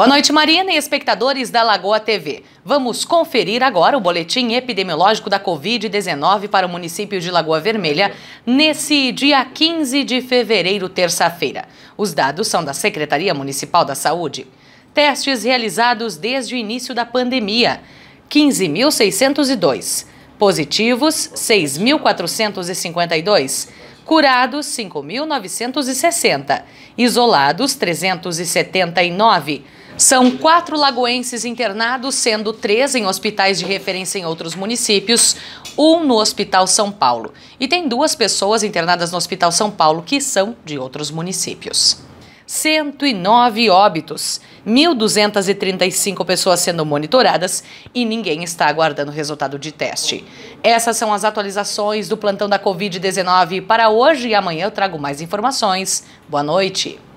Boa noite, Marina e espectadores da Lagoa TV. Vamos conferir agora o boletim epidemiológico da Covid-19 para o município de Lagoa Vermelha nesse dia 15 de fevereiro, terça-feira. Os dados são da Secretaria Municipal da Saúde. Testes realizados desde o início da pandemia: 15.602. Positivos: 6.452 curados 5.960, isolados 379, são quatro lagoenses internados, sendo três em hospitais de referência em outros municípios, um no Hospital São Paulo. E tem duas pessoas internadas no Hospital São Paulo que são de outros municípios. 109 óbitos, 1.235 pessoas sendo monitoradas e ninguém está aguardando o resultado de teste. Essas são as atualizações do plantão da Covid-19 para hoje e amanhã eu trago mais informações. Boa noite.